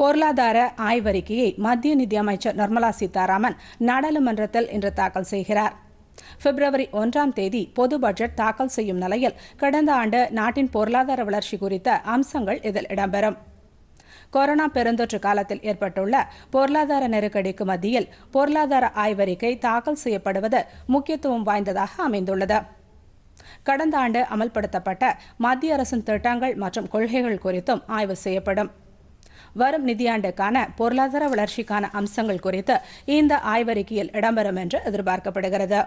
பொருளாதார ஆய்வறிக்கையை மத்திய நிதியமைச்சர் நிர்மலா சீதாராமன் நாடாளுமன்றத்தில் இன்று தாக்கல் செய்கிறார் பிப்ரவரி ஒன்றாம் தேதி பொது பட்ஜெட் தாக்கல் செய்யும் நிலையில் கடந்த ஆண்டு நாட்டின் பொருளாதார வளர்ச்சி குறித்த அம்சங்கள் இதில் இடம்பெறும் கொரோனா பெருந்தொற்று காலத்தில் ஏற்பட்டுள்ள பொருளாதார நெருக்கடிக்கு மத்தியில் பொருளாதார ஆய்வறிக்கை தாக்கல் செய்யப்படுவது முக்கியத்துவம் வாய்ந்ததாக அமைந்துள்ளது கடந்த ஆண்டு அமல்படுத்தப்பட்ட மத்திய அரசின் திட்டங்கள் மற்றும் கொள்கைகள் குறித்தும் ஆய்வு செய்யப்படும் வரும் நிதியாண்டுக்கான பொருளாதார வளர்ச்சிக்கான அம்சங்கள் குறித்து இந்த ஆய்வறிக்கையில் இடம்பெறும் என்று எதிர்பார்க்கப்படுகிறது